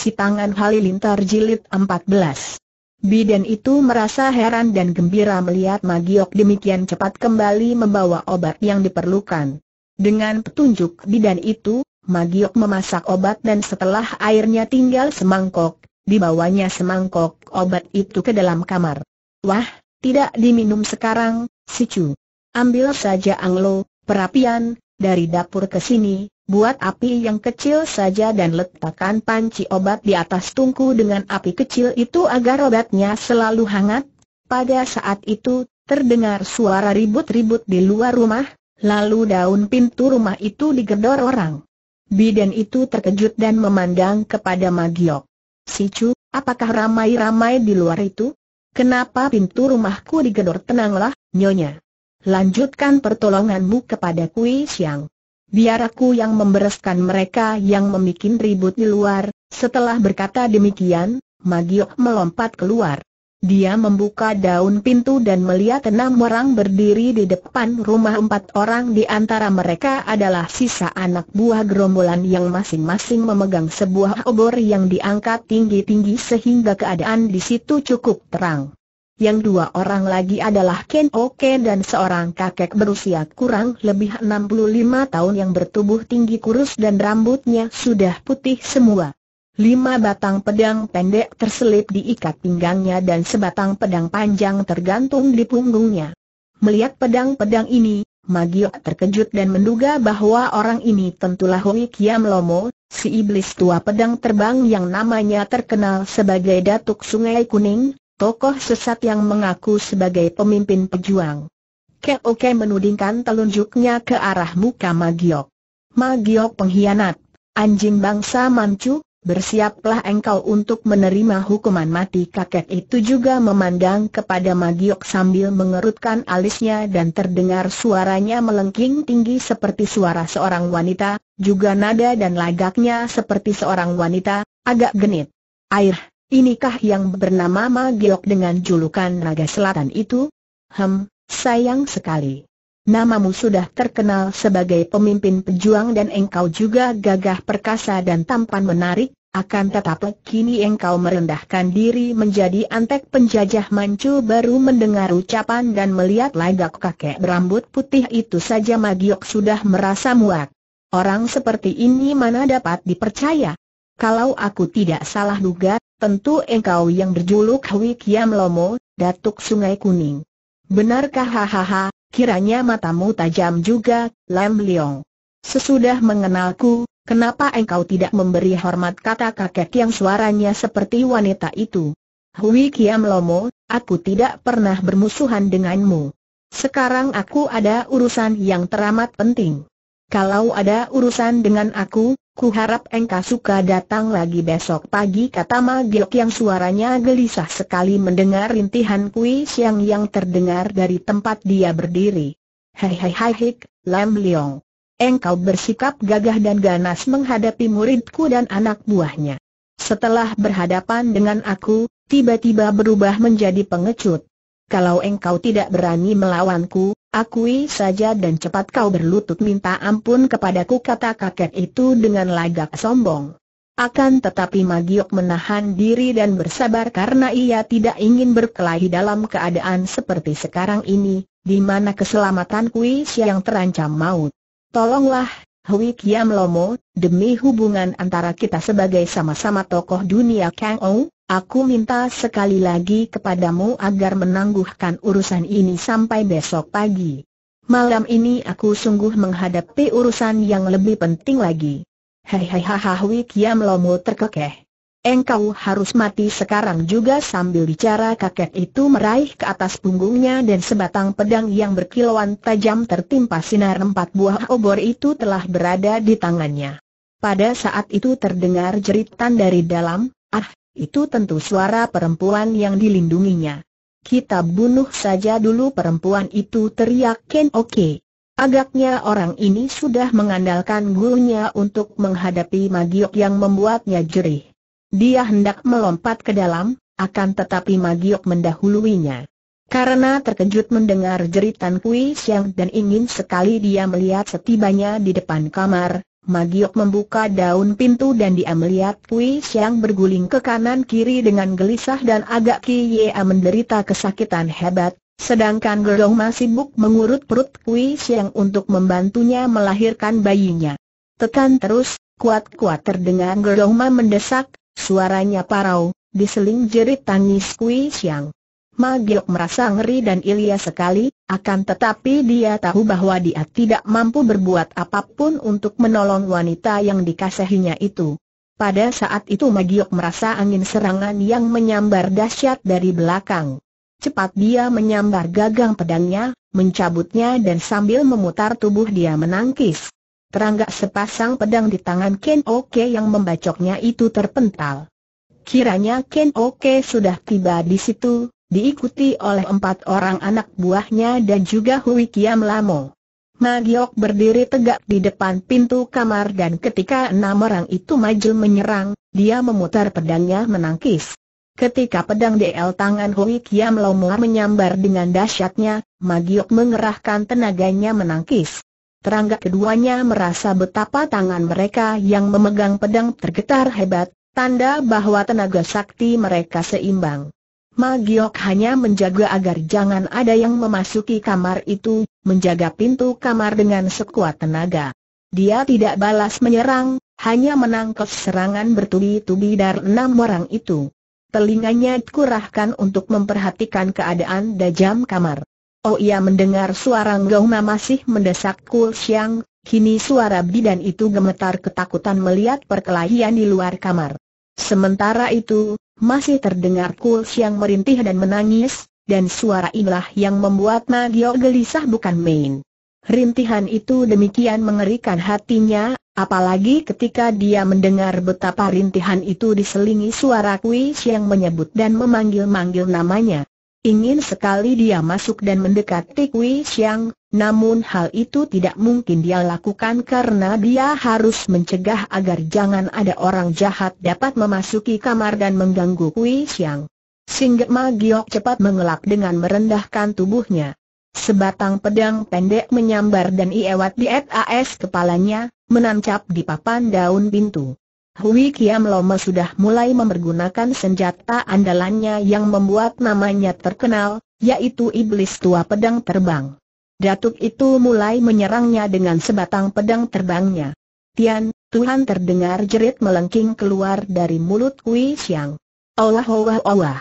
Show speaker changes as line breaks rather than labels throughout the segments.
Si Tangan Halilintar Jilid 14 Bidan itu merasa heran dan gembira melihat Magiok demikian cepat kembali membawa obat yang diperlukan. Dengan petunjuk bidan itu, Magiok memasak obat dan setelah airnya tinggal semangkok, dibawanya semangkok obat itu ke dalam kamar. Wah, tidak diminum sekarang, si Ambil saja anglo, perapian, dari dapur ke sini, Buat api yang kecil saja dan letakkan panci obat di atas tungku dengan api kecil itu agar obatnya selalu hangat. Pada saat itu, terdengar suara ribut-ribut di luar rumah, lalu daun pintu rumah itu digedor orang. Bidan itu terkejut dan memandang kepada Magiok. Si Chu, apakah ramai-ramai di luar itu? Kenapa pintu rumahku digedor tenanglah, Nyonya? Lanjutkan pertolonganmu kepada Kui Siang biar aku yang membereskan mereka yang membuat ribut di luar. Setelah berkata demikian, Magiok melompat keluar. Dia membuka daun pintu dan melihat enam orang berdiri di depan rumah empat orang di antara mereka adalah sisa anak buah gerombolan yang masing-masing memegang sebuah obor yang diangkat tinggi-tinggi sehingga keadaan di situ cukup terang yang dua orang lagi adalah Ken Oke dan seorang kakek berusia kurang lebih 65 tahun yang bertubuh tinggi kurus dan rambutnya sudah putih semua. Lima batang pedang pendek terselip di ikat pinggangnya dan sebatang pedang panjang tergantung di punggungnya. Melihat pedang-pedang ini, Magio terkejut dan menduga bahwa orang ini tentulah Hui Kiam Lomo, si iblis tua pedang terbang yang namanya terkenal sebagai Datuk Sungai Kuning, tokoh sesat yang mengaku sebagai pemimpin pejuang. Keoke menudingkan telunjuknya ke arah muka Magiok. Magiok pengkhianat, anjing bangsa Manchu, bersiaplah engkau untuk menerima hukuman mati kakek itu juga memandang kepada Magiok sambil mengerutkan alisnya dan terdengar suaranya melengking tinggi seperti suara seorang wanita, juga nada dan lagaknya seperti seorang wanita, agak genit. Air, Inikah yang bernama Magiok dengan julukan Naga Selatan itu? Hem, sayang sekali. Namamu sudah terkenal sebagai pemimpin pejuang dan engkau juga gagah perkasa dan tampan menarik, akan tetapi kini engkau merendahkan diri menjadi antek penjajah mancu baru mendengar ucapan dan melihat lagak kakek berambut putih itu saja Magiok sudah merasa muak. Orang seperti ini mana dapat dipercaya? Kalau aku tidak salah duga, Tentu engkau yang berjuluk Hui Kiam Lomo, Datuk Sungai Kuning. Benarkah hahaha, kiranya matamu tajam juga, Lam Leong. Sesudah mengenalku, kenapa engkau tidak memberi hormat kata kakek yang suaranya seperti wanita itu? Hui Kiam Lomo, aku tidak pernah bermusuhan denganmu. Sekarang aku ada urusan yang teramat penting. Kalau ada urusan dengan aku, Ku harap engkau suka datang lagi besok pagi kata Giok yang suaranya gelisah sekali mendengar rintihan kui siang yang terdengar dari tempat dia berdiri. Hei hei hei hik, Lam Leong. Engkau bersikap gagah dan ganas menghadapi muridku dan anak buahnya. Setelah berhadapan dengan aku, tiba-tiba berubah menjadi pengecut. Kalau engkau tidak berani melawanku, Akui saja dan cepat kau berlutut minta ampun kepadaku kata kakek itu dengan lagak sombong. Akan tetapi Magiok menahan diri dan bersabar karena ia tidak ingin berkelahi dalam keadaan seperti sekarang ini, di mana keselamatan Kui yang terancam maut. Tolonglah, Hui Kiam Lomo, demi hubungan antara kita sebagai sama-sama tokoh dunia Kang Ong, Aku minta sekali lagi kepadamu agar menangguhkan urusan ini sampai besok pagi. Malam ini aku sungguh menghadapi urusan yang lebih penting lagi. ha, Wik Yam Lomo terkekeh. Engkau harus mati sekarang juga sambil bicara kakek itu meraih ke atas punggungnya dan sebatang pedang yang berkilauan tajam tertimpa sinar empat buah obor itu telah berada di tangannya. Pada saat itu terdengar jeritan dari dalam, Ah, itu tentu suara perempuan yang dilindunginya. Kita bunuh saja dulu perempuan itu teriak Ken Oke. Agaknya orang ini sudah mengandalkan gurunya untuk menghadapi Magiok yang membuatnya jerih. Dia hendak melompat ke dalam, akan tetapi Magiok mendahuluinya. Karena terkejut mendengar jeritan Kui Siang dan ingin sekali dia melihat setibanya di depan kamar, Magiok membuka daun pintu dan dia melihat Pui Siang berguling ke kanan kiri dengan gelisah dan agak Kiea menderita kesakitan hebat, sedangkan Gerong masih buk mengurut perut Pui Siang untuk membantunya melahirkan bayinya. Tekan terus, kuat-kuat terdengar Gerong mendesak, suaranya parau, diseling jerit tangis Pui Siang. Magiok merasa ngeri dan ilia sekali, akan tetapi dia tahu bahwa dia tidak mampu berbuat apapun untuk menolong wanita yang dikasihinya itu. Pada saat itu Magiok merasa angin serangan yang menyambar dahsyat dari belakang. Cepat dia menyambar gagang pedangnya, mencabutnya dan sambil memutar tubuh dia menangkis. Terangga sepasang pedang di tangan Ken Oke yang membacoknya itu terpental. Kiranya Ken Oke sudah tiba di situ, diikuti oleh empat orang anak buahnya dan juga Hui Kiam Lamo. Magiok berdiri tegak di depan pintu kamar dan ketika enam orang itu maju menyerang, dia memutar pedangnya menangkis. Ketika pedang DL tangan Hui Kiam Lomo menyambar dengan dahsyatnya, Magiok mengerahkan tenaganya menangkis. Terangga keduanya merasa betapa tangan mereka yang memegang pedang tergetar hebat, tanda bahwa tenaga sakti mereka seimbang. Magiok hanya menjaga agar jangan ada yang memasuki kamar itu, menjaga pintu kamar dengan sekuat tenaga. Dia tidak balas menyerang, hanya menangkap serangan bertubi-tubi dari enam orang itu. Telinganya dikurahkan untuk memperhatikan keadaan dajam kamar. Oh ia mendengar suara Ngohma masih mendesak Kul Siang, kini suara bidan itu gemetar ketakutan melihat perkelahian di luar kamar. Sementara itu, masih terdengar Kul Siang merintih dan menangis, dan suara inilah yang membuat Nagio gelisah bukan main. Rintihan itu demikian mengerikan hatinya, apalagi ketika dia mendengar betapa rintihan itu diselingi suara Kui Siang menyebut dan memanggil-manggil namanya. Ingin sekali dia masuk dan mendekati Kui Siang, namun hal itu tidak mungkin dia lakukan karena dia harus mencegah agar jangan ada orang jahat dapat memasuki kamar dan mengganggu Kui Siang. Ma Giok cepat mengelak dengan merendahkan tubuhnya. Sebatang pedang pendek menyambar dan iewat di atas kepalanya, menancap di papan daun pintu. Hui Kiam Loma sudah mulai mempergunakan senjata andalannya yang membuat namanya terkenal, yaitu iblis tua pedang terbang. Datuk itu mulai menyerangnya dengan sebatang pedang terbangnya. Tian, Tuhan terdengar jerit melengking keluar dari mulut Kui Xiang. Allah Allah Allah.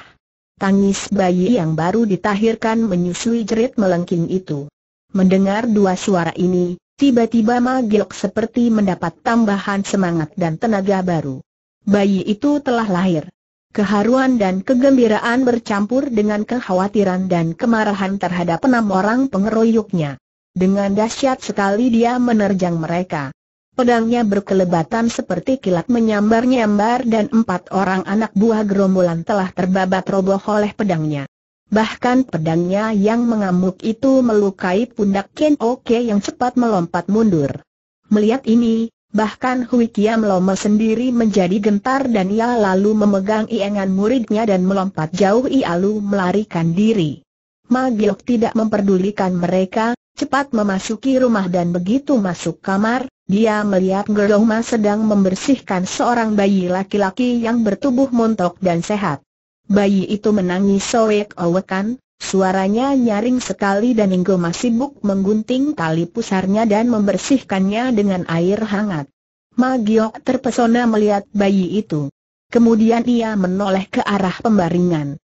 Tangis bayi yang baru ditahirkan menyusui jerit melengking itu. Mendengar dua suara ini, tiba-tiba Ma seperti mendapat tambahan semangat dan tenaga baru. Bayi itu telah lahir. Keharuan dan kegembiraan bercampur dengan kekhawatiran dan kemarahan terhadap enam orang pengeroyoknya. Dengan dahsyat sekali dia menerjang mereka. Pedangnya berkelebatan seperti kilat menyambar-nyambar dan empat orang anak buah gerombolan telah terbabat roboh oleh pedangnya. Bahkan pedangnya yang mengamuk itu melukai pundak Ken Oke yang cepat melompat mundur. Melihat ini, Bahkan Hui Kiam sendiri menjadi gentar dan ia lalu memegang iengan muridnya dan melompat jauh ia lalu melarikan diri. Ma Giok tidak memperdulikan mereka, cepat memasuki rumah dan begitu masuk kamar, dia melihat Gerloh Ma sedang membersihkan seorang bayi laki-laki yang bertubuh montok dan sehat. Bayi itu menangis soek owekan Suaranya nyaring sekali dan masih buk menggunting tali pusarnya dan membersihkannya dengan air hangat. Magiok terpesona melihat bayi itu. Kemudian ia menoleh ke arah pembaringan.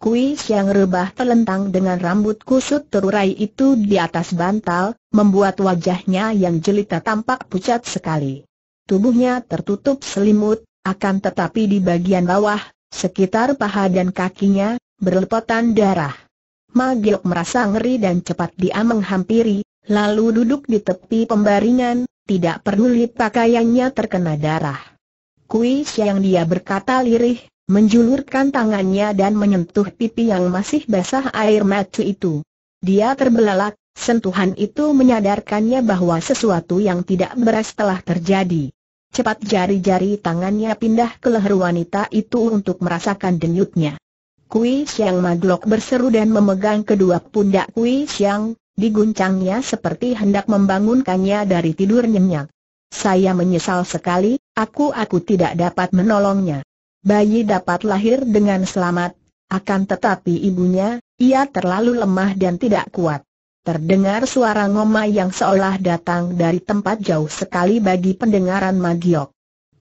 Kuis yang rebah telentang dengan rambut kusut terurai itu di atas bantal, membuat wajahnya yang jelita tampak pucat sekali. Tubuhnya tertutup selimut, akan tetapi di bagian bawah, sekitar paha dan kakinya, berlepotan darah. Magiok merasa ngeri dan cepat dia menghampiri, lalu duduk di tepi pembaringan, tidak peduli pakaiannya terkena darah. Kui siang dia berkata lirih, menjulurkan tangannya dan menyentuh pipi yang masih basah air mata itu. Dia terbelalak, sentuhan itu menyadarkannya bahwa sesuatu yang tidak beres telah terjadi. Cepat jari-jari tangannya pindah ke leher wanita itu untuk merasakan denyutnya. Kui Siang Maglok berseru dan memegang kedua pundak Kui Siang, diguncangnya seperti hendak membangunkannya dari tidur nyenyak. Saya menyesal sekali, aku-aku tidak dapat menolongnya. Bayi dapat lahir dengan selamat, akan tetapi ibunya, ia terlalu lemah dan tidak kuat. Terdengar suara ngoma yang seolah datang dari tempat jauh sekali bagi pendengaran Magiok.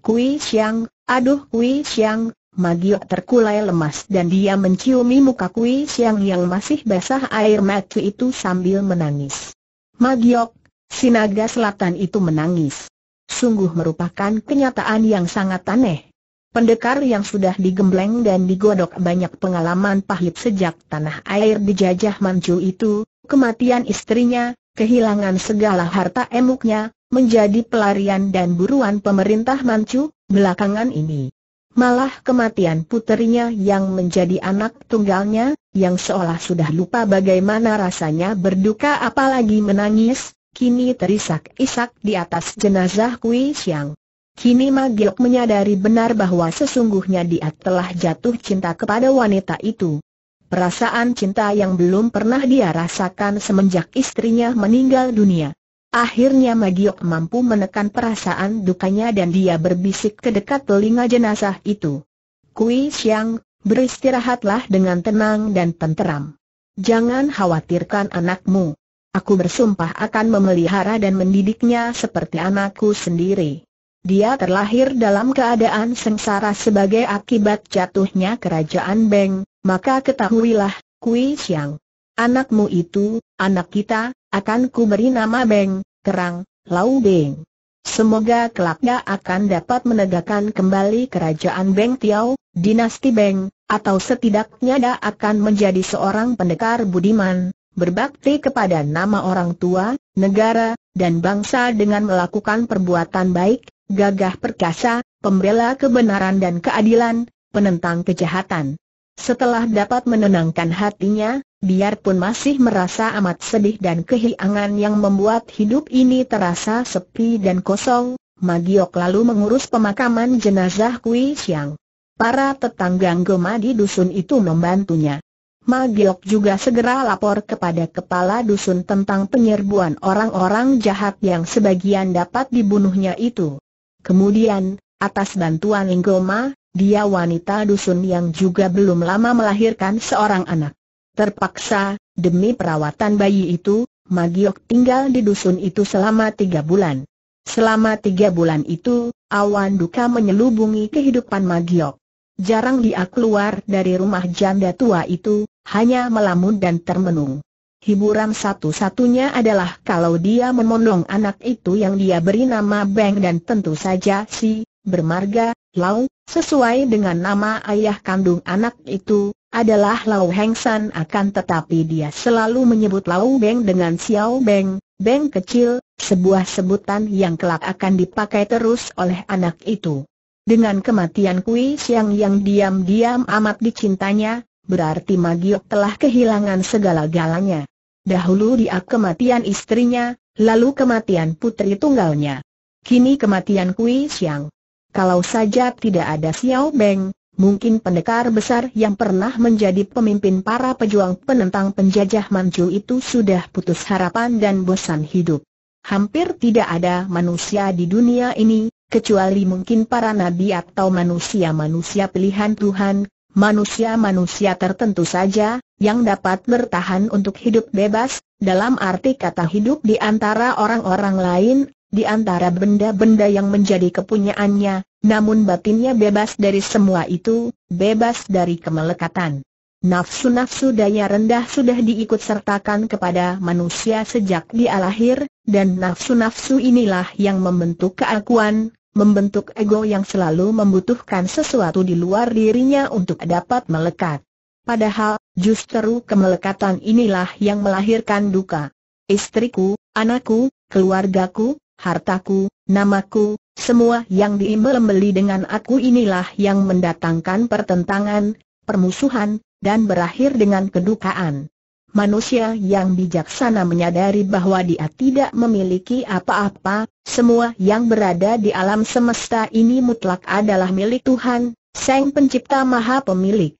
Kui Siang, aduh Kui Siang, Magio terkulai lemas dan dia menciumi muka Kui Siang yang masih basah air mata itu sambil menangis. Magiok, Sinaga selatan itu menangis. Sungguh merupakan kenyataan yang sangat aneh. Pendekar yang sudah digembleng dan digodok banyak pengalaman pahit sejak tanah air dijajah Manchu itu, kematian istrinya, kehilangan segala harta emuknya, menjadi pelarian dan buruan pemerintah Manchu, belakangan ini. Malah kematian puterinya yang menjadi anak tunggalnya, yang seolah sudah lupa bagaimana rasanya berduka apalagi menangis, kini terisak-isak di atas jenazah Kui Siang. Kini Magiok menyadari benar bahwa sesungguhnya dia telah jatuh cinta kepada wanita itu. Perasaan cinta yang belum pernah dia rasakan semenjak istrinya meninggal dunia. Akhirnya Magiok mampu menekan perasaan dukanya dan dia berbisik ke dekat telinga jenazah itu. Kui Xiang, beristirahatlah dengan tenang dan tenteram. Jangan khawatirkan anakmu. Aku bersumpah akan memelihara dan mendidiknya seperti anakku sendiri. Dia terlahir dalam keadaan sengsara sebagai akibat jatuhnya kerajaan Beng, maka ketahuilah, Kui Xiang. Anakmu itu, anak kita, akan ku beri nama Beng, Kerang, Lau Beng. Semoga kelaknya akan dapat menegakkan kembali kerajaan Beng Tiao, dinasti Beng, atau setidaknya dia akan menjadi seorang pendekar budiman, berbakti kepada nama orang tua, negara, dan bangsa dengan melakukan perbuatan baik, gagah perkasa, pembela kebenaran dan keadilan, penentang kejahatan. Setelah dapat menenangkan hatinya, biarpun masih merasa amat sedih dan kehilangan yang membuat hidup ini terasa sepi dan kosong, Magiok lalu mengurus pemakaman jenazah Kui Siang. Para tetangga Goma di dusun itu membantunya. Magiok juga segera lapor kepada kepala dusun tentang penyerbuan orang-orang jahat yang sebagian dapat dibunuhnya itu. Kemudian, atas bantuan Goma, dia wanita dusun yang juga belum lama melahirkan seorang anak. Terpaksa, demi perawatan bayi itu, Magiok tinggal di dusun itu selama tiga bulan. Selama tiga bulan itu, awan duka menyelubungi kehidupan Magiok. Jarang dia keluar dari rumah janda tua itu, hanya melamun dan termenung. Hiburan satu-satunya adalah kalau dia memondong anak itu yang dia beri nama Beng dan tentu saja si bermarga, Lau, sesuai dengan nama ayah kandung anak itu, adalah Lau Heng San akan tetapi dia selalu menyebut Lau Beng dengan Xiao Beng, Beng kecil, sebuah sebutan yang kelak akan dipakai terus oleh anak itu. Dengan kematian Kui Siang yang diam-diam amat dicintanya, berarti Magiok telah kehilangan segala-galanya. Dahulu dia kematian istrinya, lalu kematian putri tunggalnya. Kini kematian Kui Siang. Kalau saja tidak ada Xiao Beng, mungkin pendekar besar yang pernah menjadi pemimpin para pejuang penentang penjajah Manchu itu sudah putus harapan dan bosan hidup. Hampir tidak ada manusia di dunia ini, kecuali mungkin para nabi atau manusia-manusia pilihan Tuhan, manusia-manusia tertentu saja, yang dapat bertahan untuk hidup bebas, dalam arti kata hidup di antara orang-orang lain, di antara benda-benda yang menjadi kepunyaannya, namun batinnya bebas dari semua itu, bebas dari kemelekatan. Nafsu-nafsu daya rendah sudah diikut sertakan kepada manusia sejak dia lahir, dan nafsu-nafsu inilah yang membentuk keakuan, membentuk ego yang selalu membutuhkan sesuatu di luar dirinya untuk dapat melekat. Padahal, justru kemelekatan inilah yang melahirkan duka. Istriku, anakku, keluargaku, hartaku, namaku, semua yang diimbel-imbeli dengan aku inilah yang mendatangkan pertentangan, permusuhan, dan berakhir dengan kedukaan. Manusia yang bijaksana menyadari bahwa dia tidak memiliki apa-apa, semua yang berada di alam semesta ini mutlak adalah milik Tuhan, Sang Pencipta Maha Pemilik.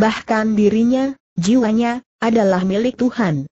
Bahkan dirinya, jiwanya, adalah milik Tuhan.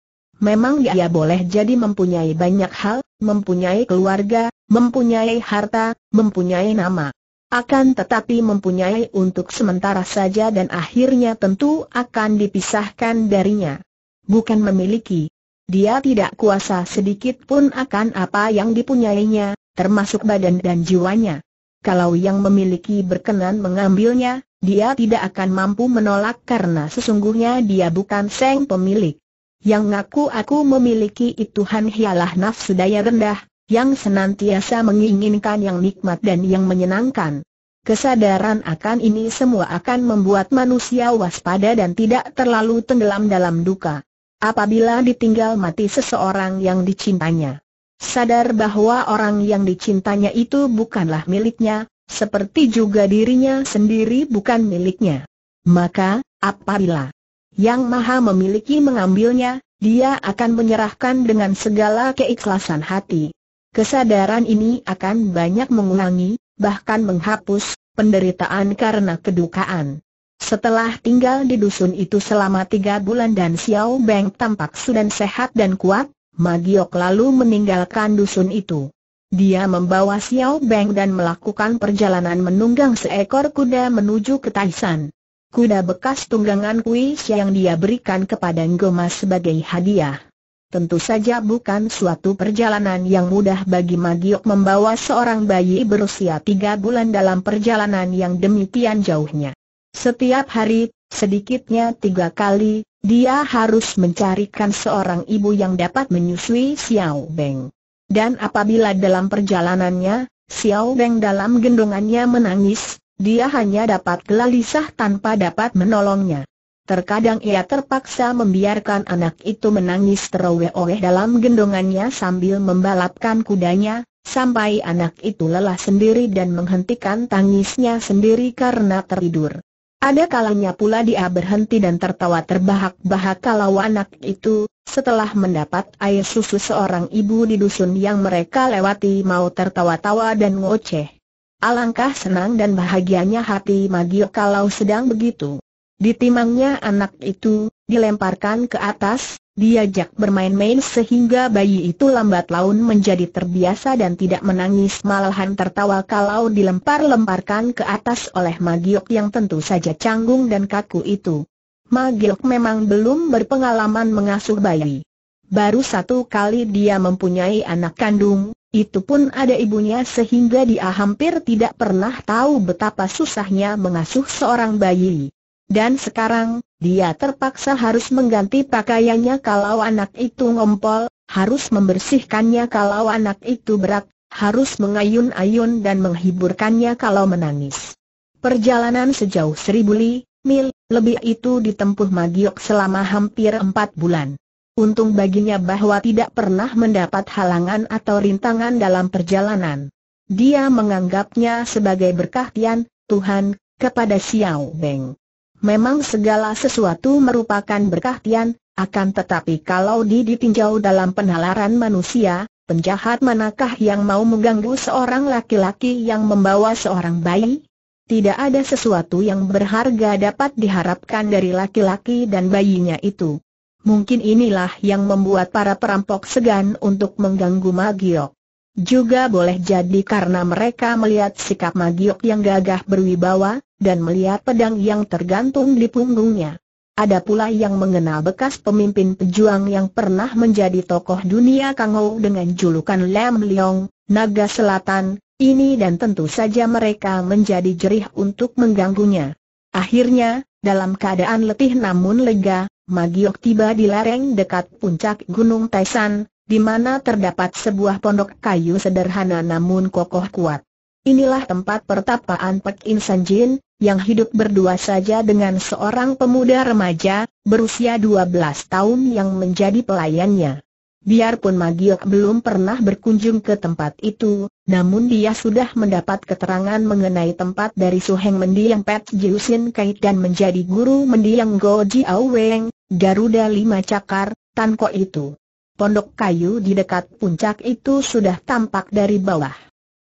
Memang dia boleh jadi mempunyai banyak hal, mempunyai keluarga, mempunyai harta, mempunyai nama. Akan tetapi mempunyai untuk sementara saja dan akhirnya tentu akan dipisahkan darinya. Bukan memiliki. Dia tidak kuasa sedikit pun akan apa yang dipunyainya, termasuk badan dan jiwanya. Kalau yang memiliki berkenan mengambilnya, dia tidak akan mampu menolak karena sesungguhnya dia bukan seng pemilik. Yang ngaku aku memiliki itu hanyalah nafsu daya rendah, yang senantiasa menginginkan yang nikmat dan yang menyenangkan. Kesadaran akan ini semua akan membuat manusia waspada dan tidak terlalu tenggelam dalam duka. Apabila ditinggal mati seseorang yang dicintanya, sadar bahwa orang yang dicintanya itu bukanlah miliknya, seperti juga dirinya sendiri bukan miliknya. Maka, apabila yang Maha memiliki mengambilnya, dia akan menyerahkan dengan segala keikhlasan hati. Kesadaran ini akan banyak mengulangi, bahkan menghapus, penderitaan karena kedukaan. Setelah tinggal di dusun itu selama tiga bulan dan Xiao Beng tampak sudah sehat dan kuat, Magiok lalu meninggalkan dusun itu. Dia membawa Xiao Beng dan melakukan perjalanan menunggang seekor kuda menuju ke Taishan kuda bekas tunggangan kuis yang dia berikan kepada Ngoma sebagai hadiah. Tentu saja bukan suatu perjalanan yang mudah bagi Magiok membawa seorang bayi berusia tiga bulan dalam perjalanan yang demikian jauhnya. Setiap hari, sedikitnya tiga kali, dia harus mencarikan seorang ibu yang dapat menyusui Xiao Beng. Dan apabila dalam perjalanannya, Xiao Beng dalam gendongannya menangis, dia hanya dapat gelisah tanpa dapat menolongnya. Terkadang ia terpaksa membiarkan anak itu menangis teroweh-oweh dalam gendongannya sambil membalapkan kudanya, sampai anak itu lelah sendiri dan menghentikan tangisnya sendiri karena teridur. Ada kalanya pula dia berhenti dan tertawa terbahak-bahak kalau anak itu, setelah mendapat air susu seorang ibu di dusun yang mereka lewati mau tertawa-tawa dan ngoceh. Alangkah senang dan bahagianya hati Magio kalau sedang begitu. Ditimangnya anak itu, dilemparkan ke atas, diajak bermain-main sehingga bayi itu lambat laun menjadi terbiasa dan tidak menangis malahan tertawa kalau dilempar-lemparkan ke atas oleh Magiok yang tentu saja canggung dan kaku itu. Magiok memang belum berpengalaman mengasuh bayi. Baru satu kali dia mempunyai anak kandung, itu pun ada ibunya sehingga dia hampir tidak pernah tahu betapa susahnya mengasuh seorang bayi. Dan sekarang, dia terpaksa harus mengganti pakaiannya kalau anak itu ngompol, harus membersihkannya kalau anak itu berat, harus mengayun-ayun dan menghiburkannya kalau menangis. Perjalanan sejauh seribu li, mil, lebih itu ditempuh Magiok selama hampir empat bulan. Untung baginya bahwa tidak pernah mendapat halangan atau rintangan dalam perjalanan. Dia menganggapnya sebagai berkah Tian, Tuhan, kepada Xiao Beng. Memang segala sesuatu merupakan berkah Tian, akan tetapi kalau di ditinjau dalam penalaran manusia, penjahat manakah yang mau mengganggu seorang laki-laki yang membawa seorang bayi? Tidak ada sesuatu yang berharga dapat diharapkan dari laki-laki dan bayinya itu. Mungkin inilah yang membuat para perampok segan untuk mengganggu Magiok. Juga boleh jadi karena mereka melihat sikap Magiok yang gagah berwibawa, dan melihat pedang yang tergantung di punggungnya. Ada pula yang mengenal bekas pemimpin pejuang yang pernah menjadi tokoh dunia Kangou dengan julukan Lam Leong, Naga Selatan, ini dan tentu saja mereka menjadi jerih untuk mengganggunya. Akhirnya, dalam keadaan letih namun lega, Magiok tiba di lereng dekat puncak Gunung Taisan, di mana terdapat sebuah pondok kayu sederhana namun kokoh kuat. Inilah tempat pertapaan Pek In Jin, yang hidup berdua saja dengan seorang pemuda remaja, berusia 12 tahun yang menjadi pelayannya. Biarpun Magiok belum pernah berkunjung ke tempat itu, namun dia sudah mendapat keterangan mengenai tempat dari Suheng mendiang Pet Jiusin Kait dan menjadi guru mendiang goji Jiao Weng, Garuda lima cakar, tanko itu. Pondok kayu di dekat puncak itu sudah tampak dari bawah.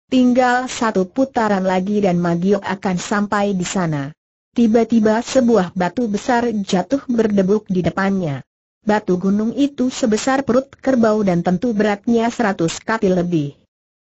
Tinggal satu putaran lagi dan Magiok akan sampai di sana. Tiba-tiba sebuah batu besar jatuh berdebuk di depannya. Batu gunung itu sebesar perut kerbau dan tentu beratnya seratus kati lebih.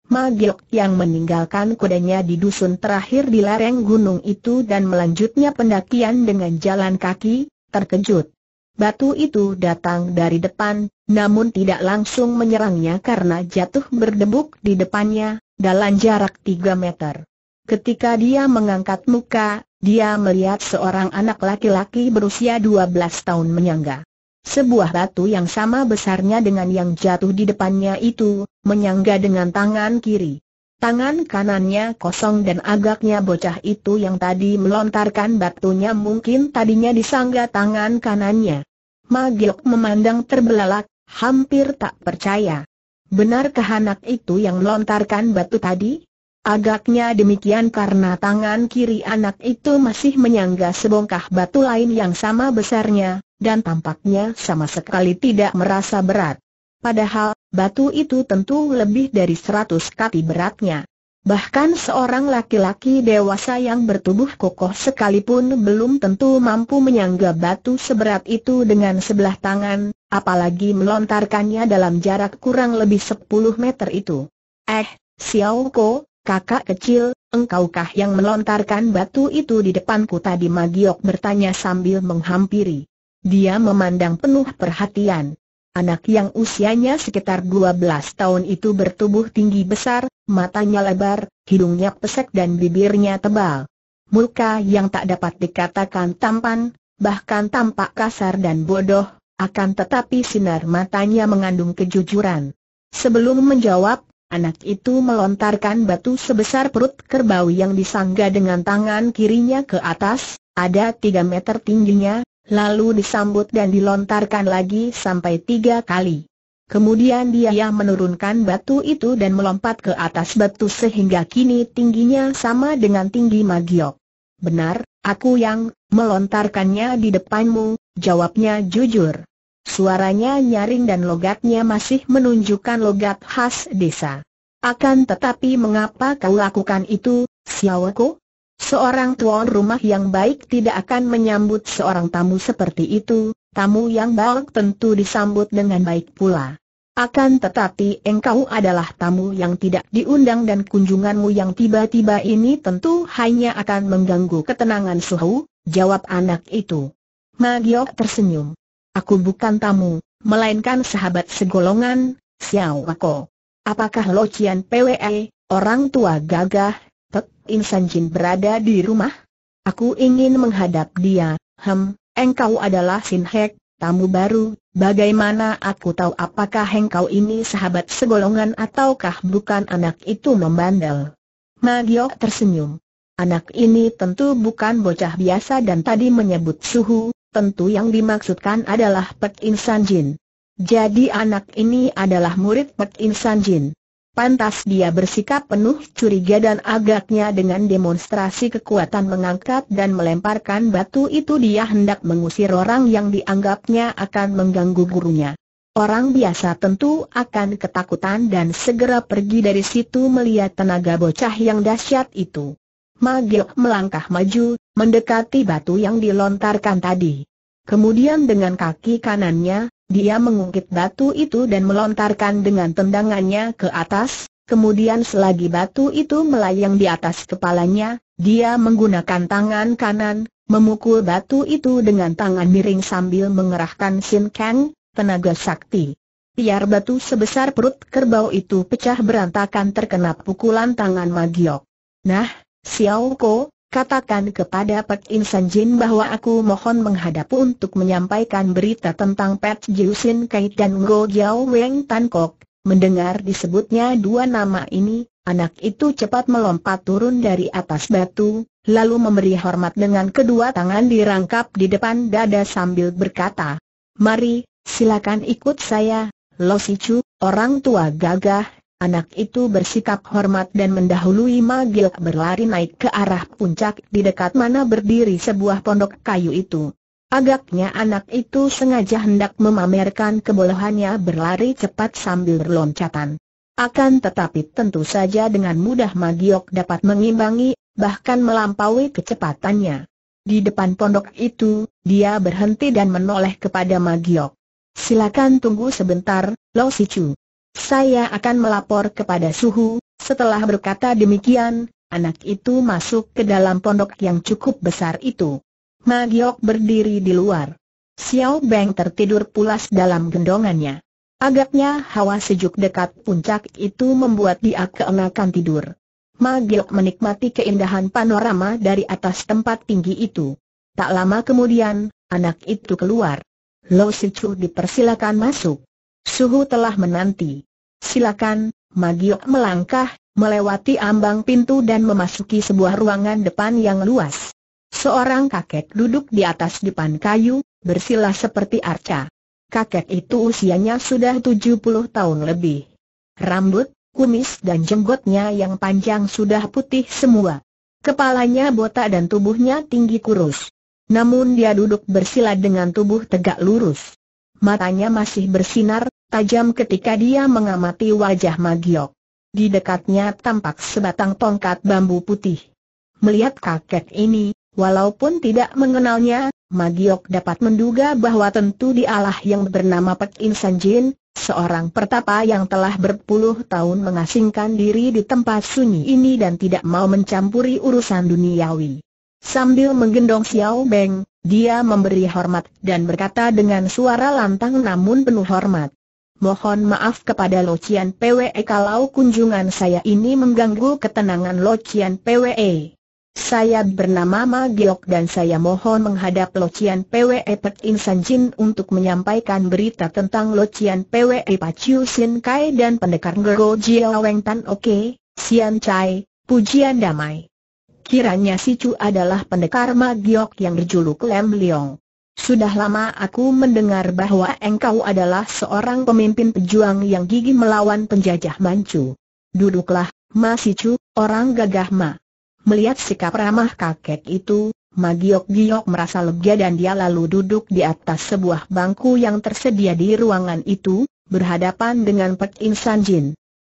Magiok yang meninggalkan kudanya di dusun terakhir di lereng gunung itu dan melanjutnya pendakian dengan jalan kaki, terkejut. Batu itu datang dari depan, namun tidak langsung menyerangnya karena jatuh berdebuk di depannya, dalam jarak 3 meter. Ketika dia mengangkat muka, dia melihat seorang anak laki-laki berusia 12 tahun menyangga. Sebuah batu yang sama besarnya dengan yang jatuh di depannya itu, menyangga dengan tangan kiri. Tangan kanannya kosong dan agaknya bocah itu yang tadi melontarkan batunya mungkin tadinya disangga tangan kanannya. Magiok memandang terbelalak, hampir tak percaya. Benarkah anak itu yang melontarkan batu tadi? Agaknya demikian karena tangan kiri anak itu masih menyangga sebongkah batu lain yang sama besarnya, dan tampaknya sama sekali tidak merasa berat. Padahal, batu itu tentu lebih dari seratus kati beratnya. Bahkan seorang laki-laki dewasa yang bertubuh kokoh sekalipun belum tentu mampu menyangga batu seberat itu dengan sebelah tangan, apalagi melontarkannya dalam jarak kurang lebih sepuluh meter itu. Eh, Xiao Ko, kakak kecil, engkaukah yang melontarkan batu itu di depanku tadi Magiok bertanya sambil menghampiri. Dia memandang penuh perhatian. Anak yang usianya sekitar 12 tahun itu bertubuh tinggi besar, matanya lebar, hidungnya pesek dan bibirnya tebal. Muka yang tak dapat dikatakan tampan, bahkan tampak kasar dan bodoh, akan tetapi sinar matanya mengandung kejujuran. Sebelum menjawab, anak itu melontarkan batu sebesar perut kerbau yang disangga dengan tangan kirinya ke atas, ada 3 meter tingginya, lalu disambut dan dilontarkan lagi sampai tiga kali. Kemudian dia menurunkan batu itu dan melompat ke atas batu sehingga kini tingginya sama dengan tinggi Magiok. Benar, aku yang melontarkannya di depanmu, jawabnya jujur. Suaranya nyaring dan logatnya masih menunjukkan logat khas desa. Akan tetapi mengapa kau lakukan itu, Xiaoku? Seorang tuan rumah yang baik tidak akan menyambut seorang tamu seperti itu, tamu yang baik tentu disambut dengan baik pula. Akan tetapi engkau adalah tamu yang tidak diundang dan kunjunganmu yang tiba-tiba ini tentu hanya akan mengganggu ketenangan Suhu, jawab anak itu. Magiok tersenyum. Aku bukan tamu, melainkan sahabat segolongan, Xiao Wako. Apakah Lo Cian PWE, orang tua gagah, Insan Jin berada di rumah? Aku ingin menghadap dia, hem, engkau adalah Sin Hek, tamu baru, bagaimana aku tahu apakah engkau ini sahabat segolongan ataukah bukan anak itu membandel? Magiok tersenyum. Anak ini tentu bukan bocah biasa dan tadi menyebut suhu, tentu yang dimaksudkan adalah Pek Insan Jin. Jadi anak ini adalah murid Pek Insan Jin. Pantas dia bersikap penuh curiga dan agaknya dengan demonstrasi kekuatan mengangkat dan melemparkan batu itu dia hendak mengusir orang yang dianggapnya akan mengganggu gurunya. Orang biasa tentu akan ketakutan dan segera pergi dari situ melihat tenaga bocah yang dahsyat itu. Magio melangkah maju, mendekati batu yang dilontarkan tadi. Kemudian dengan kaki kanannya, dia mengungkit batu itu dan melontarkan dengan tendangannya ke atas, kemudian selagi batu itu melayang di atas kepalanya, dia menggunakan tangan kanan, memukul batu itu dengan tangan miring sambil mengerahkan Sin Kang, tenaga sakti. Biar batu sebesar perut kerbau itu pecah berantakan terkena pukulan tangan Magiok. Nah, Xiao Ko, Katakan kepada Pek insan Jin bahwa aku mohon menghadap untuk menyampaikan berita tentang Pet Jiu Sin dan Go Jiao Weng Tan Kok. Mendengar disebutnya dua nama ini, anak itu cepat melompat turun dari atas batu, lalu memberi hormat dengan kedua tangan dirangkap di depan dada sambil berkata, Mari, silakan ikut saya, Lo Sichu, orang tua gagah, Anak itu bersikap hormat dan mendahului Magil berlari naik ke arah puncak di dekat mana berdiri sebuah pondok kayu itu. Agaknya anak itu sengaja hendak memamerkan kebolehannya berlari cepat sambil berloncatan. Akan tetapi tentu saja dengan mudah Magiok dapat mengimbangi, bahkan melampaui kecepatannya. Di depan pondok itu, dia berhenti dan menoleh kepada Magiok. Silakan tunggu sebentar, Lo Sichu. Saya akan melapor kepada Suhu, setelah berkata demikian, anak itu masuk ke dalam pondok yang cukup besar itu. Magiok berdiri di luar. Xiao Beng tertidur pulas dalam gendongannya. Agaknya hawa sejuk dekat puncak itu membuat dia keenakan tidur. Magiok menikmati keindahan panorama dari atas tempat tinggi itu. Tak lama kemudian, anak itu keluar. Lo Sichu dipersilakan masuk. Suhu telah menanti. Silakan, Magiok melangkah, melewati ambang pintu dan memasuki sebuah ruangan depan yang luas. Seorang kakek duduk di atas depan kayu, bersila seperti arca. Kakek itu usianya sudah 70 tahun lebih. Rambut, kumis dan jenggotnya yang panjang sudah putih semua. Kepalanya botak dan tubuhnya tinggi kurus. Namun dia duduk bersila dengan tubuh tegak lurus. Matanya masih bersinar, tajam ketika dia mengamati wajah Magiok. Di dekatnya tampak sebatang tongkat bambu putih. Melihat kakek ini, walaupun tidak mengenalnya, Magiok dapat menduga bahwa tentu dialah yang bernama Pek Insan Jin, seorang pertapa yang telah berpuluh tahun mengasingkan diri di tempat sunyi ini dan tidak mau mencampuri urusan duniawi. Sambil menggendong Xiao Beng, dia memberi hormat dan berkata dengan suara lantang namun penuh hormat. Mohon maaf kepada Locian PWE kalau kunjungan saya ini mengganggu ketenangan Locian PWE. Saya bernama Ma Giok dan saya mohon menghadap Locian PWE Pek In Jin untuk menyampaikan berita tentang Locian PWE Paciu Sin Kai dan pendekar Ngero Jiao Weng Tan Oke, Sian Chai, Pujian Damai. Kiranya si Chu adalah pendekar Ma Giok yang berjuluk Lem Liong. Sudah lama aku mendengar bahwa engkau adalah seorang pemimpin pejuang yang gigih melawan penjajah Manchu. Duduklah, masih Sichu, orang gagah ma. Melihat sikap ramah kakek itu, Magiok-giok merasa lega dan dia lalu duduk di atas sebuah bangku yang tersedia di ruangan itu, berhadapan dengan Pek Insan Jin.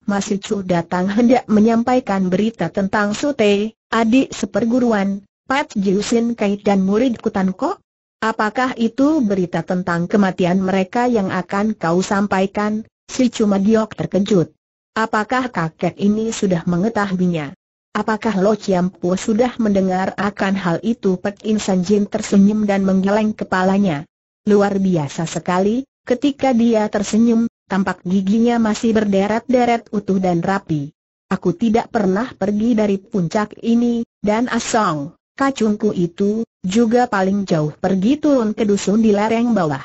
Masih Sichu datang hendak menyampaikan berita tentang Sute, adik seperguruan, Pat Jiusin Kait dan murid Kutan Kok, Apakah itu berita tentang kematian mereka yang akan kau sampaikan? Si Cuma Giok terkejut. Apakah kakek ini sudah mengetahuinya? Apakah Lo Chiam Po sudah mendengar akan hal itu? Pek In Jin tersenyum dan menggeleng kepalanya. Luar biasa sekali, ketika dia tersenyum, tampak giginya masih berderet-deret utuh dan rapi. Aku tidak pernah pergi dari puncak ini, dan Asong. Kacungku itu, juga paling jauh pergi turun ke dusun di lereng bawah.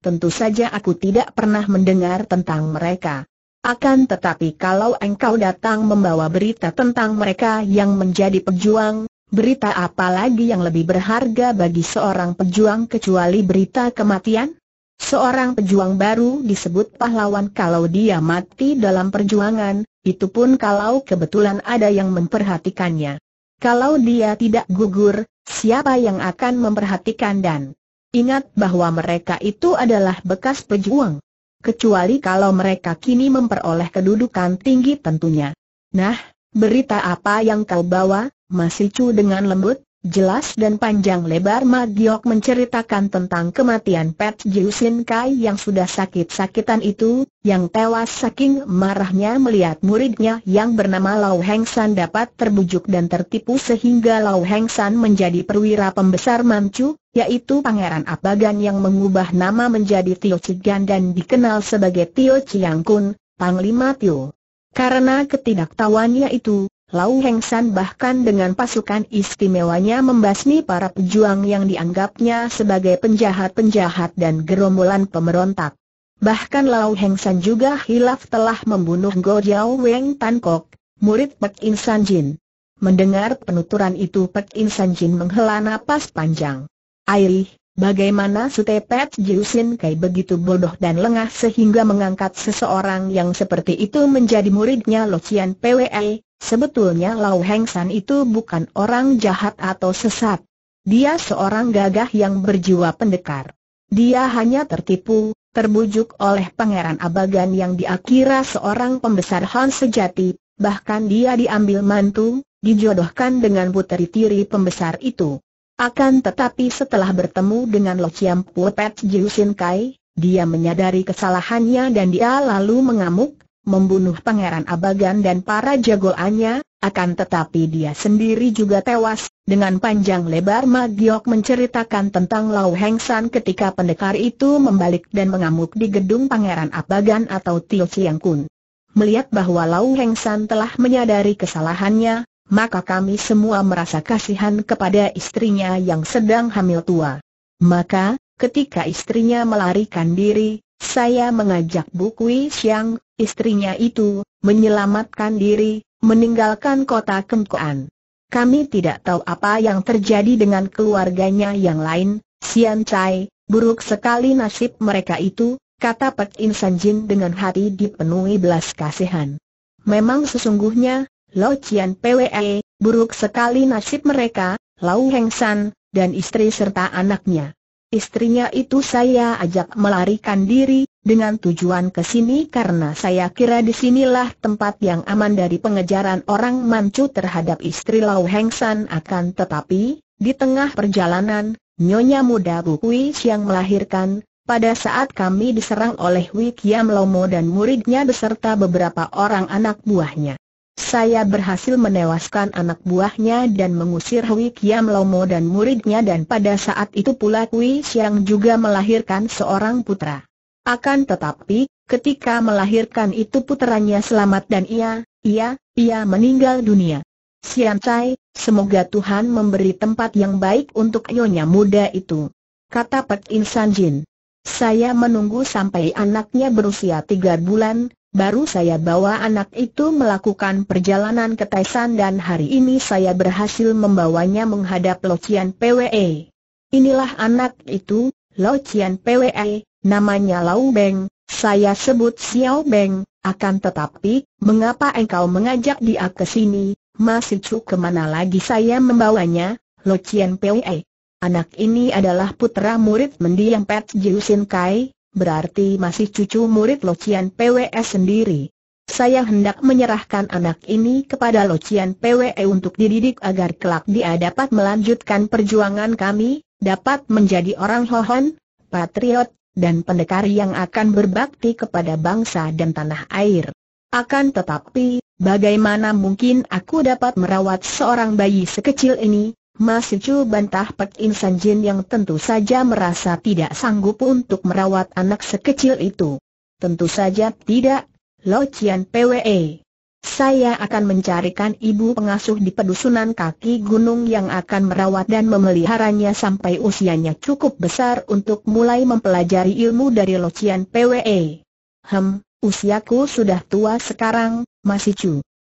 Tentu saja aku tidak pernah mendengar tentang mereka. Akan tetapi kalau engkau datang membawa berita tentang mereka yang menjadi pejuang, berita apa lagi yang lebih berharga bagi seorang pejuang kecuali berita kematian? Seorang pejuang baru disebut pahlawan kalau dia mati dalam perjuangan, itu pun kalau kebetulan ada yang memperhatikannya. Kalau dia tidak gugur, siapa yang akan memperhatikan dan ingat bahwa mereka itu adalah bekas pejuang. Kecuali kalau mereka kini memperoleh kedudukan tinggi tentunya. Nah, berita apa yang kau bawa, Mas cu dengan lembut? Jelas dan panjang lebar Madiok menceritakan tentang kematian Pet Jiusin Kai yang sudah sakit-sakitan itu, yang tewas saking marahnya melihat muridnya yang bernama Lau Heng San dapat terbujuk dan tertipu sehingga Lau Heng San menjadi perwira pembesar Manchu, yaitu Pangeran Abagan yang mengubah nama menjadi Tio Cigan dan dikenal sebagai Tio Chiang Panglima Tio. Karena ketidaktahuannya itu, Lau Heng San bahkan dengan pasukan istimewanya membasmi para pejuang yang dianggapnya sebagai penjahat-penjahat dan gerombolan pemberontak. Bahkan Lau Heng San juga hilaf telah membunuh Go Jiao Weng Tan Kok, murid Pek In San Jin. Mendengar penuturan itu Pek In San Jin menghela napas panjang. Airih, bagaimana setepet Jiusin Kai begitu bodoh dan lengah sehingga mengangkat seseorang yang seperti itu menjadi muridnya Locian PWE? Sebetulnya Lau Heng San itu bukan orang jahat atau sesat. Dia seorang gagah yang berjiwa pendekar. Dia hanya tertipu, terbujuk oleh Pangeran Abagan yang diakira seorang pembesar Han sejati, bahkan dia diambil mantu, dijodohkan dengan puteri tiri pembesar itu. Akan tetapi setelah bertemu dengan Lo Chiam Pue Pet Jiu Sin Kai, dia menyadari kesalahannya dan dia lalu mengamuk, membunuh Pangeran Abagan dan para jagoannya, akan tetapi dia sendiri juga tewas, dengan panjang lebar Magiok menceritakan tentang Lau Heng San ketika pendekar itu membalik dan mengamuk di gedung Pangeran Abagan atau Tio Chiang Kun. Melihat bahwa Lau Heng San telah menyadari kesalahannya, maka kami semua merasa kasihan kepada istrinya yang sedang hamil tua. Maka, ketika istrinya melarikan diri, saya mengajak Bu Kui Siang, istrinya itu, menyelamatkan diri, meninggalkan kota Kemkoan. Kami tidak tahu apa yang terjadi dengan keluarganya yang lain, Sian Chai, buruk sekali nasib mereka itu, kata Pek In Jin dengan hati dipenuhi belas kasihan. Memang sesungguhnya, Lo Cian PWE, buruk sekali nasib mereka, Lau Heng San, dan istri serta anaknya. Istrinya itu saya ajak melarikan diri, dengan tujuan ke sini karena saya kira di sinilah tempat yang aman dari pengejaran orang Manchu terhadap istri Lau Heng San akan tetapi, di tengah perjalanan, Nyonya muda Bukui yang melahirkan, pada saat kami diserang oleh Wikiam Lomo dan muridnya beserta beberapa orang anak buahnya. Saya berhasil menewaskan anak buahnya dan mengusir Hui Kiam Lomo dan muridnya dan pada saat itu pula Kui Siang juga melahirkan seorang putra. Akan tetapi, ketika melahirkan itu puteranya selamat dan ia, ia, ia meninggal dunia. Sian Chai, semoga Tuhan memberi tempat yang baik untuk nyonya muda itu. Kata Pek Insan Jin. Saya menunggu sampai anaknya berusia tiga bulan, baru saya bawa anak itu melakukan perjalanan ke Taisan dan hari ini saya berhasil membawanya menghadap Lo Locian PWE. Inilah anak itu, Lo Locian PWE, namanya Lau Beng, saya sebut Xiao Beng, akan tetapi, mengapa engkau mengajak dia ke sini, masih cu kemana lagi saya membawanya, Lo Chien Pei? Anak ini adalah putra murid mendiang Pat Jiu Sin Kai, berarti masih cucu murid Lo Chien sendiri. Saya hendak menyerahkan anak ini kepada Locian PWE untuk dididik agar kelak dia dapat melanjutkan perjuangan kami, dapat menjadi orang Hohon, patriot, dan pendekar yang akan berbakti kepada bangsa dan tanah air. Akan tetapi, bagaimana mungkin aku dapat merawat seorang bayi sekecil ini? Masih bantah Pek Insan Jin yang tentu saja merasa tidak sanggup untuk merawat anak sekecil itu. Tentu saja tidak, Lo Cian PWE. Saya akan mencarikan ibu pengasuh di pedusunan kaki gunung yang akan merawat dan memeliharanya sampai usianya cukup besar untuk mulai mempelajari ilmu dari Locian PWE. Hem, usiaku sudah tua sekarang, masih cu.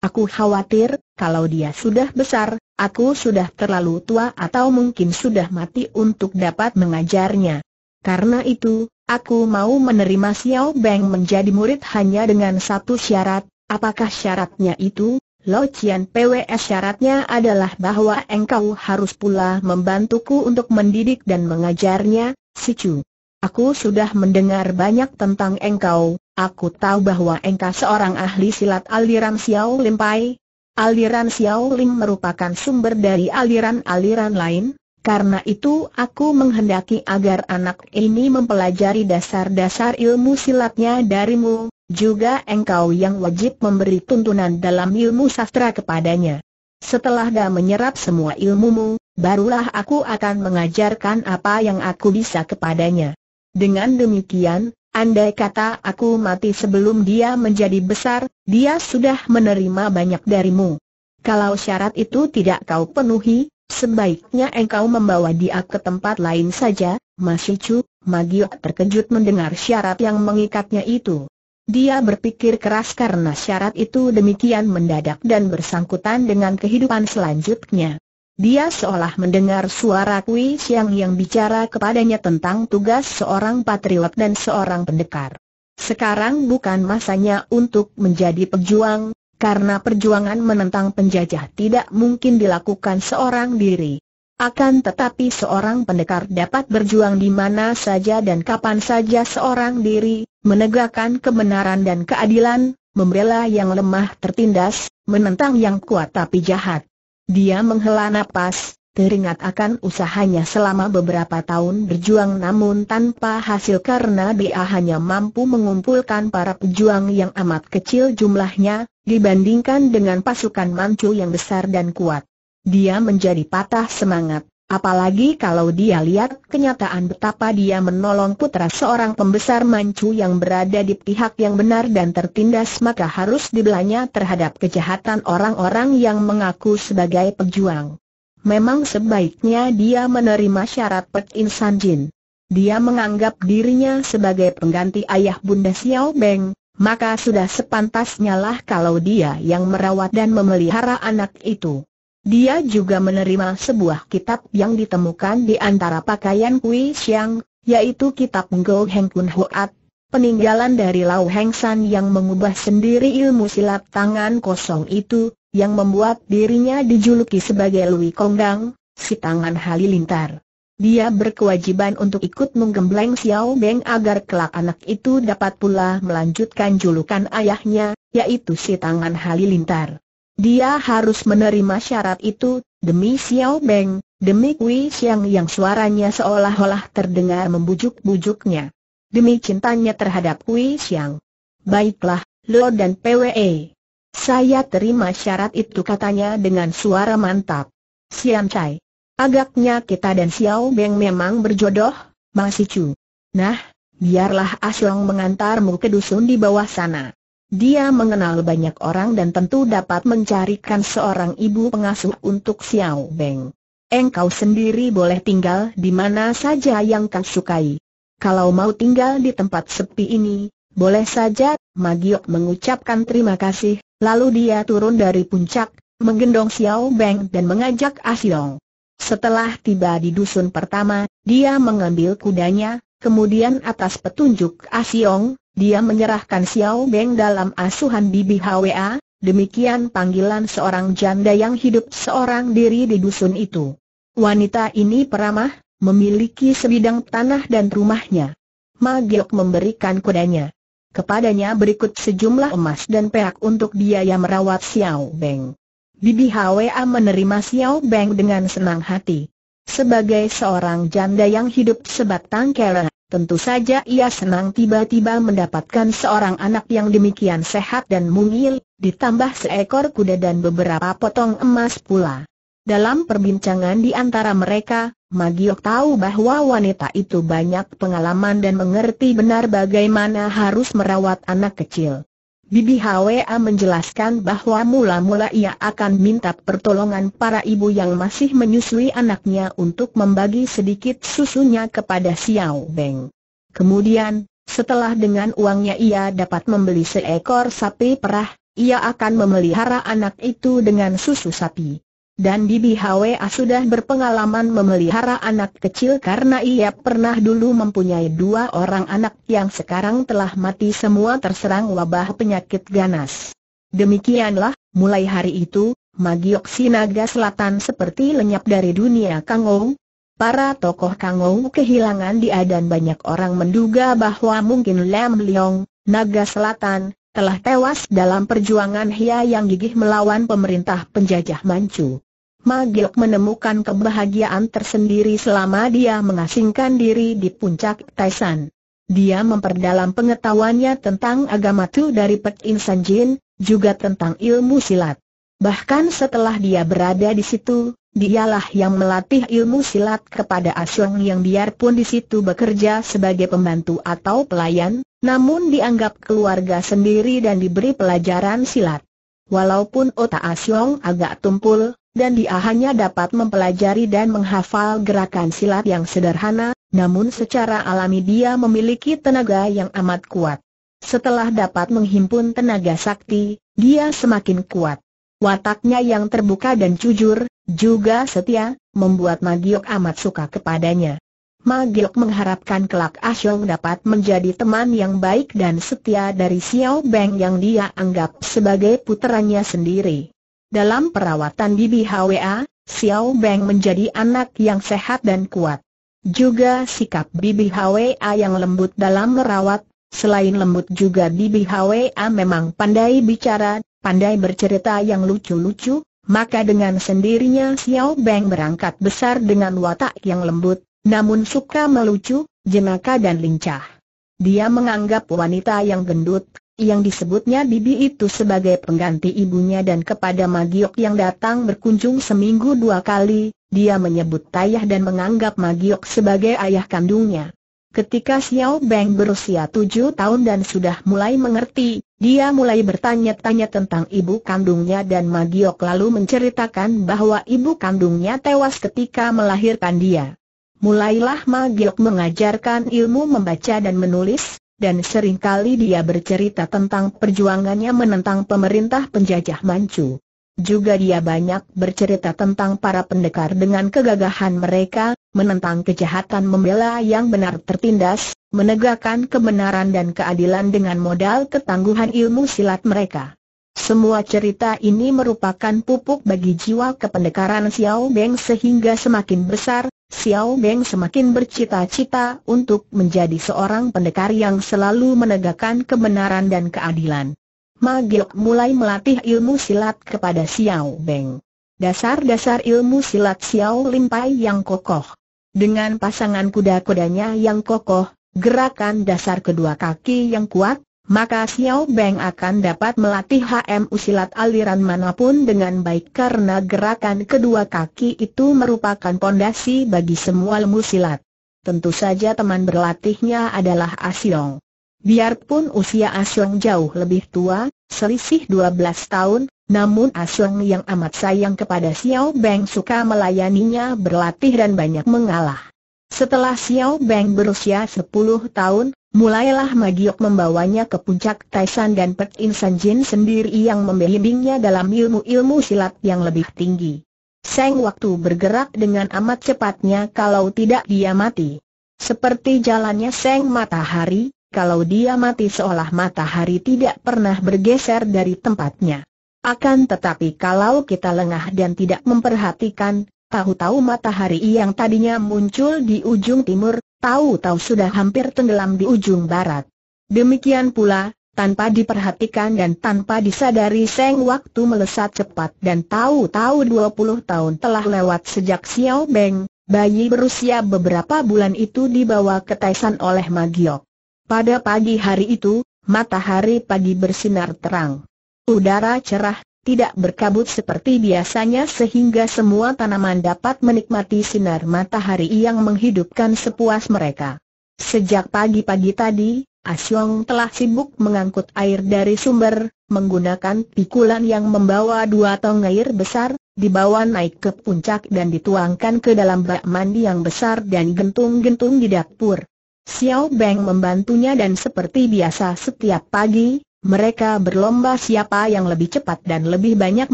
Aku khawatir, kalau dia sudah besar, aku sudah terlalu tua atau mungkin sudah mati untuk dapat mengajarnya. Karena itu, aku mau menerima Xiao Beng menjadi murid hanya dengan satu syarat, Apakah syaratnya itu? Lo Cian PWS syaratnya adalah bahwa engkau harus pula membantuku untuk mendidik dan mengajarnya, si Chu. Aku sudah mendengar banyak tentang engkau, aku tahu bahwa engkau seorang ahli silat aliran Xiao Lim Pai. Aliran Xiao Lim merupakan sumber dari aliran-aliran lain, karena itu aku menghendaki agar anak ini mempelajari dasar-dasar ilmu silatnya darimu, juga engkau yang wajib memberi tuntunan dalam ilmu sastra kepadanya. Setelah dah menyerap semua ilmumu, barulah aku akan mengajarkan apa yang aku bisa kepadanya. Dengan demikian, andai kata aku mati sebelum dia menjadi besar, dia sudah menerima banyak darimu. Kalau syarat itu tidak kau penuhi, sebaiknya engkau membawa dia ke tempat lain saja, Masih cuk, Magio terkejut mendengar syarat yang mengikatnya itu. Dia berpikir keras karena syarat itu demikian mendadak dan bersangkutan dengan kehidupan selanjutnya. Dia seolah mendengar suara Kui Siang yang bicara kepadanya tentang tugas seorang patriot dan seorang pendekar. Sekarang bukan masanya untuk menjadi pejuang, karena perjuangan menentang penjajah tidak mungkin dilakukan seorang diri. Akan tetapi seorang pendekar dapat berjuang di mana saja dan kapan saja seorang diri, menegakkan kebenaran dan keadilan, membela yang lemah tertindas, menentang yang kuat tapi jahat. Dia menghela napas, teringat akan usahanya selama beberapa tahun berjuang namun tanpa hasil karena dia hanya mampu mengumpulkan para pejuang yang amat kecil jumlahnya, dibandingkan dengan pasukan mancu yang besar dan kuat dia menjadi patah semangat. Apalagi kalau dia lihat kenyataan betapa dia menolong putra seorang pembesar mancu yang berada di pihak yang benar dan tertindas maka harus dibelanya terhadap kejahatan orang-orang yang mengaku sebagai pejuang. Memang sebaiknya dia menerima syarat Pek Insan Jin. Dia menganggap dirinya sebagai pengganti ayah Bunda Xiao Beng, maka sudah sepantasnya lah kalau dia yang merawat dan memelihara anak itu. Dia juga menerima sebuah kitab yang ditemukan di antara pakaian Kui Xiang, yaitu kitab Go Heng Kun Huat, peninggalan dari Lau Heng San yang mengubah sendiri ilmu silat tangan kosong itu, yang membuat dirinya dijuluki sebagai Lui Konggang, si tangan halilintar. Dia berkewajiban untuk ikut menggembleng Xiao Beng agar kelak anak itu dapat pula melanjutkan julukan ayahnya, yaitu si tangan halilintar. Dia harus menerima syarat itu, demi Xiao Beng, demi Wei Xiang yang suaranya seolah-olah terdengar membujuk-bujuknya. Demi cintanya terhadap Wei Xiang. Baiklah, Lo dan PWE. Saya terima syarat itu katanya dengan suara mantap. Xian Chai. Agaknya kita dan Xiao Beng memang berjodoh, Masicu. Nah, biarlah Asyong mengantarmu ke dusun di bawah sana. Dia mengenal banyak orang dan tentu dapat mencarikan seorang ibu pengasuh untuk Xiao Beng. Engkau sendiri boleh tinggal di mana saja yang kau sukai. Kalau mau tinggal di tempat sepi ini, boleh saja, Magiok mengucapkan terima kasih, lalu dia turun dari puncak, menggendong Xiao Beng dan mengajak Asiong. Setelah tiba di dusun pertama, dia mengambil kudanya, kemudian atas petunjuk Asiong, dia menyerahkan Xiao Beng dalam asuhan Bibi Hwa, demikian panggilan seorang janda yang hidup seorang diri di dusun itu. Wanita ini peramah, memiliki sebidang tanah dan rumahnya. Magiok memberikan kudanya. Kepadanya berikut sejumlah emas dan perak untuk dia yang merawat Xiao Beng. Bibi Hwa menerima Xiao Beng dengan senang hati. Sebagai seorang janda yang hidup sebatang kara, Tentu saja ia senang tiba-tiba mendapatkan seorang anak yang demikian sehat dan mungil, ditambah seekor kuda dan beberapa potong emas pula. Dalam perbincangan di antara mereka, Magiok tahu bahwa wanita itu banyak pengalaman dan mengerti benar bagaimana harus merawat anak kecil. Bibi Hwa menjelaskan bahwa mula-mula ia akan minta pertolongan para ibu yang masih menyusui anaknya untuk membagi sedikit susunya kepada Xiao Beng. Kemudian, setelah dengan uangnya ia dapat membeli seekor sapi perah, ia akan memelihara anak itu dengan susu sapi. Dan Bibi HWA sudah berpengalaman memelihara anak kecil karena ia pernah dulu mempunyai dua orang anak yang sekarang telah mati semua terserang wabah penyakit ganas. Demikianlah, mulai hari itu, Magiok Sinaga Selatan seperti lenyap dari dunia Kangou. Para tokoh Kangou kehilangan dia dan banyak orang menduga bahwa mungkin Lam Leong, Naga Selatan, telah tewas dalam perjuangan Hia yang gigih melawan pemerintah penjajah Manchu. Magiok menemukan kebahagiaan tersendiri selama dia mengasingkan diri di puncak Taisan. Dia memperdalam pengetahuannya tentang agama Tu dari Pek Insan Jin, juga tentang ilmu silat. Bahkan setelah dia berada di situ, dialah yang melatih ilmu silat kepada Asyong yang biarpun di situ bekerja sebagai pembantu atau pelayan, namun dianggap keluarga sendiri dan diberi pelajaran silat. Walaupun otak Asyong agak tumpul, dan dia hanya dapat mempelajari dan menghafal gerakan silat yang sederhana, namun secara alami dia memiliki tenaga yang amat kuat. Setelah dapat menghimpun tenaga sakti, dia semakin kuat. Wataknya yang terbuka dan jujur, juga setia, membuat Magiok amat suka kepadanya. Magiok mengharapkan kelak Asyong dapat menjadi teman yang baik dan setia dari Xiao Beng yang dia anggap sebagai puterannya sendiri. Dalam perawatan Bibi HWA, Xiao Beng menjadi anak yang sehat dan kuat. Juga sikap Bibi HWA yang lembut dalam merawat, selain lembut juga Bibi HWA memang pandai bicara, pandai bercerita yang lucu-lucu, maka dengan sendirinya Xiao Beng berangkat besar dengan watak yang lembut, namun suka melucu, jenaka dan lincah. Dia menganggap wanita yang gendut, yang disebutnya Bibi itu sebagai pengganti ibunya dan kepada Magiok yang datang berkunjung seminggu dua kali, dia menyebut Tayah dan menganggap Magiok sebagai ayah kandungnya. Ketika Xiao Beng berusia tujuh tahun dan sudah mulai mengerti, dia mulai bertanya-tanya tentang ibu kandungnya dan Magiok lalu menceritakan bahwa ibu kandungnya tewas ketika melahirkan dia. Mulailah Magiok mengajarkan ilmu membaca dan menulis, dan seringkali dia bercerita tentang perjuangannya menentang pemerintah penjajah Manchu. Juga dia banyak bercerita tentang para pendekar dengan kegagahan mereka, menentang kejahatan membela yang benar tertindas, menegakkan kebenaran dan keadilan dengan modal ketangguhan ilmu silat mereka. Semua cerita ini merupakan pupuk bagi jiwa kependekaran Xiao Beng sehingga semakin besar, Xiao Beng semakin bercita-cita untuk menjadi seorang pendekar yang selalu menegakkan kebenaran dan keadilan. Ma Giok mulai melatih ilmu silat kepada Xiao Beng. Dasar-dasar ilmu silat Xiao Limpai yang kokoh. Dengan pasangan kuda-kudanya yang kokoh, gerakan dasar kedua kaki yang kuat, maka Xiao Beng akan dapat melatih HM usilat aliran manapun dengan baik karena gerakan kedua kaki itu merupakan pondasi bagi semua ilmu silat. Tentu saja teman berlatihnya adalah Asyong. Biarpun usia Asyong jauh lebih tua, selisih 12 tahun, namun Asyong yang amat sayang kepada Xiao Beng suka melayaninya berlatih dan banyak mengalah. Setelah Xiao Beng berusia 10 tahun, Mulailah Magiok membawanya ke puncak Taisan dan Pek Insan Jin sendiri yang membimbingnya dalam ilmu-ilmu silat yang lebih tinggi. Seng waktu bergerak dengan amat cepatnya kalau tidak dia mati. Seperti jalannya Seng matahari, kalau dia mati seolah matahari tidak pernah bergeser dari tempatnya. Akan tetapi kalau kita lengah dan tidak memperhatikan, tahu-tahu matahari yang tadinya muncul di ujung timur, Tahu-tahu sudah hampir tenggelam di ujung barat. Demikian pula, tanpa diperhatikan dan tanpa disadari Seng waktu melesat cepat dan tahu-tahu 20 tahun telah lewat sejak Xiao Beng, bayi berusia beberapa bulan itu dibawa ke Taisan oleh Magiok. Pada pagi hari itu, matahari pagi bersinar terang. Udara cerah, tidak berkabut seperti biasanya sehingga semua tanaman dapat menikmati sinar matahari yang menghidupkan sepuas mereka. Sejak pagi-pagi tadi, Asyong telah sibuk mengangkut air dari sumber, menggunakan pikulan yang membawa dua tong air besar, dibawa naik ke puncak dan dituangkan ke dalam bak mandi yang besar dan gentung-gentung di dapur. Xiao Beng membantunya dan seperti biasa setiap pagi, mereka berlomba siapa yang lebih cepat dan lebih banyak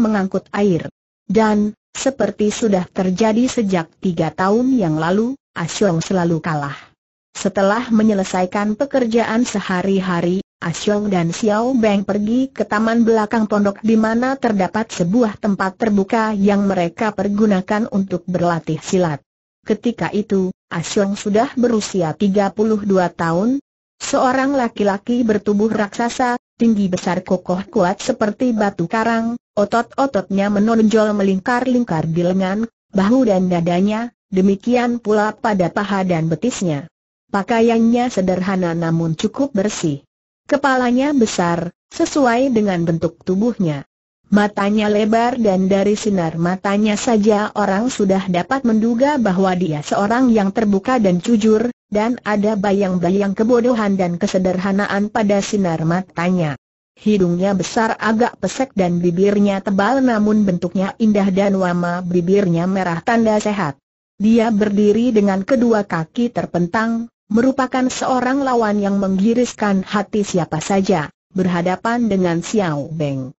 mengangkut air. Dan, seperti sudah terjadi sejak tiga tahun yang lalu, Asyong selalu kalah. Setelah menyelesaikan pekerjaan sehari-hari, Asyong dan Xiao Beng pergi ke taman belakang pondok di mana terdapat sebuah tempat terbuka yang mereka pergunakan untuk berlatih silat. Ketika itu, Asyong sudah berusia 32 tahun, Seorang laki-laki bertubuh raksasa, tinggi besar kokoh kuat seperti batu karang, otot-ototnya menonjol melingkar-lingkar di lengan, bahu dan dadanya, demikian pula pada paha dan betisnya. Pakaiannya sederhana namun cukup bersih. Kepalanya besar, sesuai dengan bentuk tubuhnya. Matanya lebar dan dari sinar matanya saja orang sudah dapat menduga bahwa dia seorang yang terbuka dan jujur, dan ada bayang-bayang kebodohan dan kesederhanaan pada sinar matanya. Hidungnya besar agak pesek dan bibirnya tebal namun bentuknya indah dan wama bibirnya merah tanda sehat. Dia berdiri dengan kedua kaki terpentang, merupakan seorang lawan yang menggiriskan hati siapa saja, berhadapan dengan Xiao Beng.